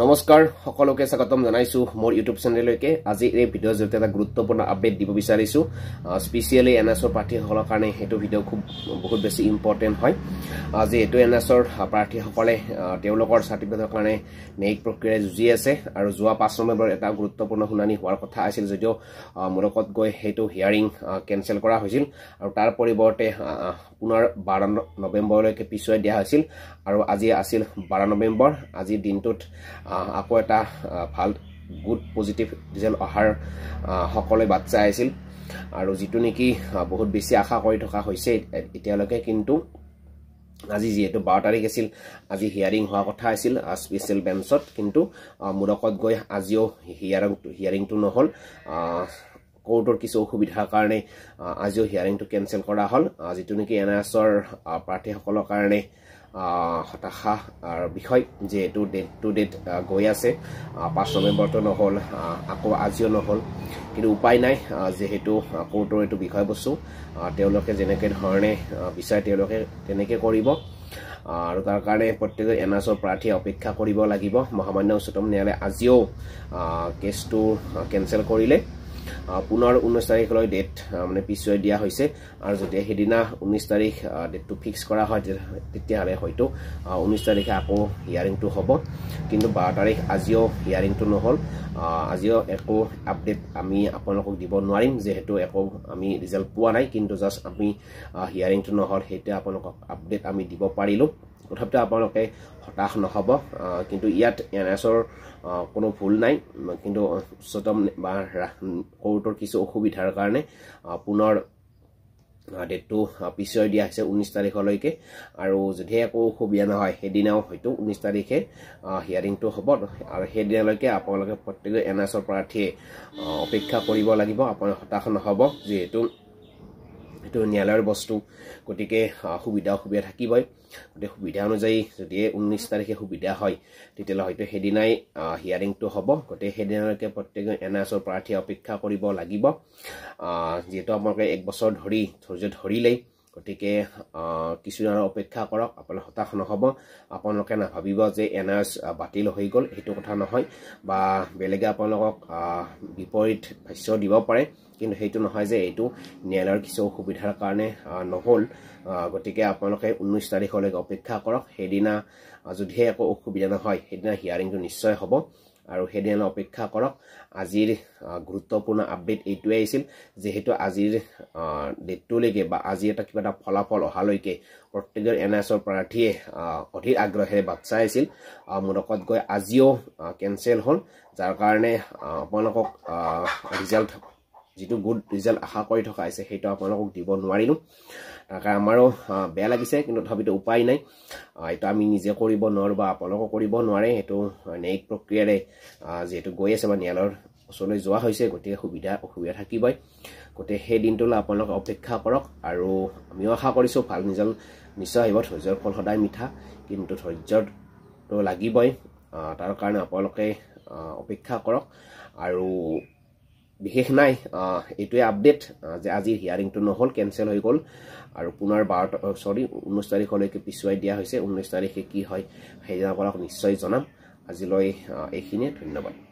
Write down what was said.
নমস্কাৰ সকলোকে স্বাগতম জনাইছোঁ মোৰ ইউটিউব চেনেললৈকে আজি এই ভিডিঅ'ৰ জৰিয়তে এটা গুৰুত্বপূৰ্ণ আপডেট দিব বিচাৰিছোঁ স্পেচিয়েলি এন এছৰ প্ৰাৰ্থীসকলৰ কাৰণে সেইটো ভিডিঅ' খুব বহুত বেছি ইম্পৰ্টেণ্ট হয় যিহেতু এন এছৰ প্ৰাৰ্থীসকলে তেওঁলোকৰ চাৰ্টিফিকেটৰ কাৰণে নেক প্ৰক্ৰিয়াৰে যুঁজি আছে আৰু যোৱা পাঁচ নৱেম্বৰ এটা গুৰুত্বপূৰ্ণ শুনানি হোৱাৰ কথা আছিল যদিও মূৰকত গৈ সেইটো হিয়াৰিং কেঞ্চেল কৰা হৈছিল আৰু তাৰ পৰিৱৰ্তে পুনৰ বাৰ নৱেম্বৰলৈকে পিছুৱাই দিয়া হৈছিল আৰু আজি আছিল বাৰ নৱেম্বৰ আজি দিনটোত আকৌ এটা ভাল গুড পজিটিভ ৰিজাল্ট অহাৰ সকলোৱে বাট চাই আছিল আৰু যিটো নেকি বহুত বেছি আশা কৰি থকা হৈছে এতিয়ালৈকে কিন্তু আজি যিহেতু বাৰ তাৰিখ আছিল আজি হিয়াৰিং হোৱা কথা আছিল স্পেচিয়েল বেঞ্চত কিন্তু মোৰকত গৈ আজিও হিয়াৰিং হিয়াৰিংটো নহ'ল কোৰ্টৰ কিছু অসুবিধাৰ কাৰণে আজিও হিয়াৰিংটো কেঞ্চেল কৰা হ'ল যিটো নেকি এন আৰ এছৰ প্ৰাৰ্থীসকলৰ কাৰণে হতাশা বিষয় যে এইটো ডেট টু ডেট গৈ আছে পাঁচ নৱেম্বৰটো নহ'ল আকৌ আজিও নহ'ল কিন্তু উপায় নাই যিহেতু কোৰ্টৰ এইটো বিষয়বস্তু তেওঁলোকে যেনেকৈ ধৰণে বিচাৰে তেওঁলোকে তেনেকৈ কৰিব আৰু তাৰ কাৰণে প্ৰত্যেকে এন আৰ এছৰ প্ৰাৰ্থীয়ে অপেক্ষা কৰিব লাগিব মহামান্য উচ্চতম ন্যায়ালয়ে আজিও কেছটো কেনচেল কৰিলে পুনৰ ঊনৈছ তাৰিখলৈ ডেট মানে পিছুৱাই দিয়া হৈছে আৰু যদি সেইদিনা ঊনৈছ তাৰিখ ডেটটো ফিক্স কৰা হয় তেতিয়াহ'লে হয়তো ঊনৈছ তাৰিখে আকৌ হিয়াৰিংটো হ'ব কিন্তু বাৰ তাৰিখ আজিও হিয়াৰিংটো নহ'ল আজিও একো আপডেট আমি আপোনালোকক দিব নোৱাৰিম যিহেতু একো আমি ৰিজাল্ট পোৱা নাই কিন্তু জাষ্ট আমি হিয়াৰিংটো নহ'ল সেইটো আপোনালোকক আপডেট আমি দিব পাৰিলোঁ তথাপিতো আপোনালোকে হতাশ নহ'ব কিন্তু ইয়াত এন এছৰ কোনো ভুল নাই কিন্তু উচ্চতম বা কোৰ্টৰ কিছু অসুবিধাৰ কাৰণে পুনৰ ডেটটো পিছুৱাই দিয়া হৈছে ঊনৈছ তাৰিখলৈকে আৰু যদিহে একো অসুবিধা নহয় সেইদিনাও হয়তো ঊনৈছ তাৰিখে হিয়াৰিংটো হ'ব আৰু সেইদিনালৈকে আপোনালোকে প্ৰত্যেকজন এন এছৰ প্ৰাৰ্থীয়ে অপেক্ষা কৰিব লাগিব আপোনাৰ হতাশ নহ'ব যিহেতু যিহেতু ন্যায়ালয়ৰ বস্তু গতিকে সুবিধা অসুবিধা থাকিবই গতিকে সুবিধা অনুযায়ী যদি ঊনৈছ তাৰিখে সুবিধা হয় তেতিয়াহ'লে হয়তো সেইদিনাই হিয়াৰিংটো হ'ব গতিকে সেইদিনালৈকে প্ৰত্যেক এন আৰ অ'ৰ প্ৰাৰ্থীয়ে অপেক্ষা কৰিব লাগিব যিহেতু আপোনালোকে এক বছৰ ধৰি ধৈৰ্য ধৰিলেই গতিকে কিছুদিনৰ অপেক্ষা কৰক আপোনালোকে হতাশ নহ'ব আপোনালোকে নাভাবিব যে এন আৰ এছ বাতিল হৈ গ'ল সেইটো কথা নহয় বা বেলেগে আপোনালোকক বিপৰীত ভাষ্য দিব পাৰে কিন্তু সেইটো নহয় যে এইটো ন্যায়ালয়ৰ কিছু অসুবিধাৰ কাৰণে নহ'ল গতিকে আপোনালোকে ঊনৈছ তাৰিখলৈকে অপেক্ষা কৰক সেইদিনা যদিহে একো অসুবিধা নহয় সেইদিনা হিয়াৰিংটো নিশ্চয় হ'ব আৰু সেইদিন অপেক্ষা কৰক আজিৰ গুৰুত্বপূৰ্ণ আপডেট এইটোৱে আহিছিল যিহেতু আজিৰ ডেটটোলৈকে বা আজি এটা কিবা এটা ফলাফল অহালৈকে প্ৰত্যেকজন এন এছ অ'ৰ প্ৰাৰ্থীয়ে অধিক আগ্ৰহেৰে বাট চাই আছিল মোদকত গৈ আজিও কেঞ্চেল হ'ল যাৰ কাৰণে আপোনালোকক ৰিজাল্ট যিটো গুড ৰিজাল্ট আশা কৰি থকা হৈছে সেইটো আপোনালোকক দিব নোৱাৰিলোঁ তাৰ কাৰণে আমাৰো বেয়া লাগিছে কিন্তু তথাপিতো উপায় নাই এইটো আমি নিজে কৰিব নোৱাৰোঁ বা আপোনালোকেও কৰিব নোৱাৰে সেইটো ন্যায়িক প্ৰক্ৰিয়াৰে যিহেতু গৈ আছে বা ন্যায়ালয়ৰ ওচৰলৈ যোৱা হৈছে গতিকে সুবিধা অসুবিধা থাকিবই গতিকে সেই দিনটোলৈ আপোনালোকে অপেক্ষা কৰক আৰু আমিও আশা কৰিছোঁ ভাল ৰিজাল্ট নিশ্চয় আহিব ধৈৰ্যৰ ফল সদায় মিঠা কিন্তু ধৈৰ্যটো লাগিবই তাৰ কাৰণে আপোনালোকে অপেক্ষা কৰক আৰু বিশেষ নাই এইটোৱে আপডেট যে আজিৰ হিয়াৰিংটো নহ'ল কেঞ্চেল হৈ গ'ল আৰু পুনৰ বাৰ চৰি ঊনৈছ তাৰিখলৈকে পিছুৱাই দিয়া হৈছে ঊনৈছ তাৰিখে কি হয় সেইদিনাপৰা নিশ্চয় জনাম আজিলৈ এইখিনিয়ে ধন্যবাদ